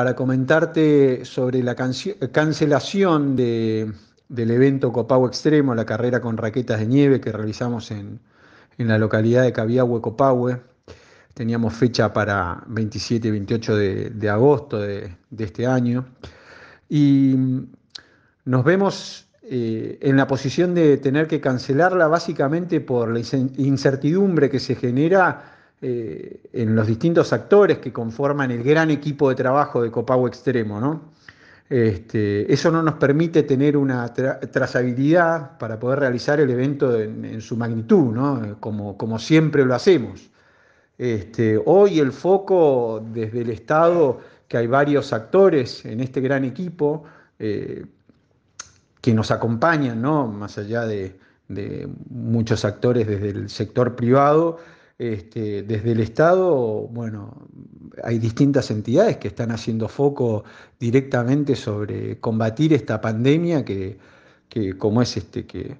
para comentarte sobre la cancelación del evento Copau Extremo, la carrera con raquetas de nieve que realizamos en, la localidad de Cabiahue, Copahue. Teníamos fecha para 27 y 28 de, agosto de, este año. Y nos vemos eh, en la posición de tener que cancelarla básicamente por la incertidumbre que se genera eh, en los distintos actores que conforman el gran equipo de trabajo de Copago Extremo. Este, eso no nos permite tener una trazabilidad para poder realizar el evento en, su magnitud, como, siempre lo hacemos. Este, hoy el foco desde el Estado, que hay varios actores en este gran equipo, eh, que nos acompañan, más allá de, muchos actores desde el sector privado, este, desde el Estado, bueno, hay distintas entidades que están haciendo foco directamente sobre combatir esta pandemia que, como es este, que,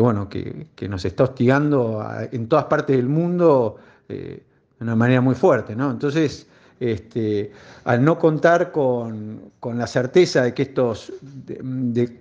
bueno, que, que, nos está hostigando en todas partes del mundo eh, de una manera muy fuerte, ¿no? Entonces, este, al no contar con, la certeza de que estos, de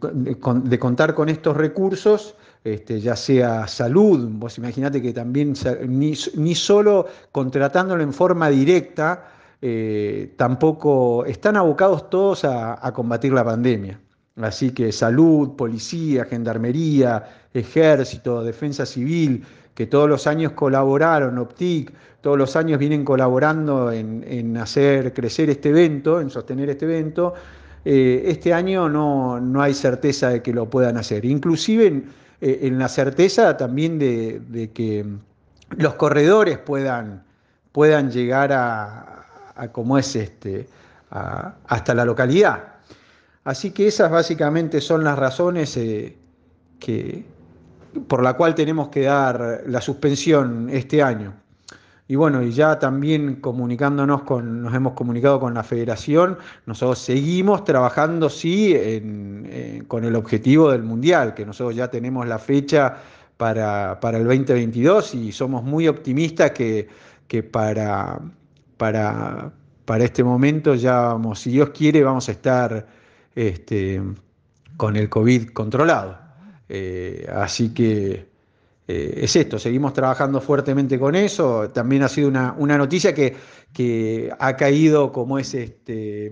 contar con estos recursos, este, ya sea salud, vos imaginate que también ni, solo contratándolo en forma directa, eh, tampoco están abocados todos a, combatir la pandemia. Así que salud, policía, gendarmería, ejército, defensa civil, que todos los años colaboraron, OPTIC, todos los años vienen colaborando en, hacer crecer este evento, en sostener este evento, eh, este año no, no hay certeza de que lo puedan hacer. Inclusive... Eh, en la certeza también de, que los corredores puedan, llegar a, como es este, hasta la localidad. Así que esas básicamente son las razones eh, que, por la cual tenemos que dar la suspensión este año. Y bueno, y ya también comunicándonos con, nos hemos comunicado con la federación, nosotros seguimos trabajando, sí, eh, con el objetivo del Mundial, que nosotros ya tenemos la fecha para, el 2022 y somos muy optimistas que, que para, para, para este momento ya vamos, si Dios quiere, vamos a estar este, con el COVID controlado. Eh, así que eh, es esto, seguimos trabajando fuertemente con eso. También ha sido una, noticia que, ha caído como es este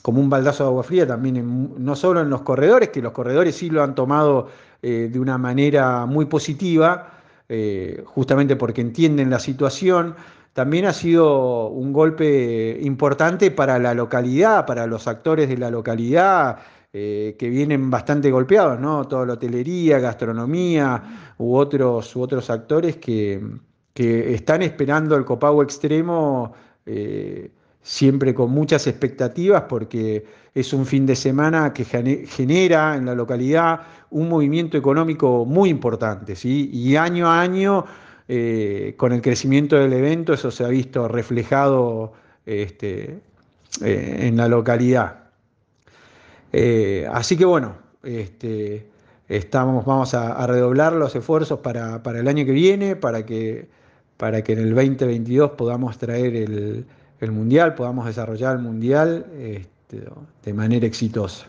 como un baldazo de agua fría también, no solo en los corredores, que los corredores sí lo han tomado eh, de una manera muy positiva, eh, justamente porque entienden la situación, también ha sido un golpe importante para la localidad, para los actores de la localidad, eh, que vienen bastante golpeados, ¿no? Toda la hotelería, gastronomía u otros, otros actores que, están esperando el copago extremo eh, siempre con muchas expectativas porque es un fin de semana que genera en la localidad un movimiento económico muy importante, ¿sí? Y año a año, eh, con el crecimiento del evento, eso se ha visto reflejado este, en la localidad. Eh, así que bueno, este, estamos, vamos a, redoblar los esfuerzos para, para, el año que viene, para que, para que en el 2022 podamos traer el, el Mundial, podamos desarrollar el Mundial este, de manera exitosa.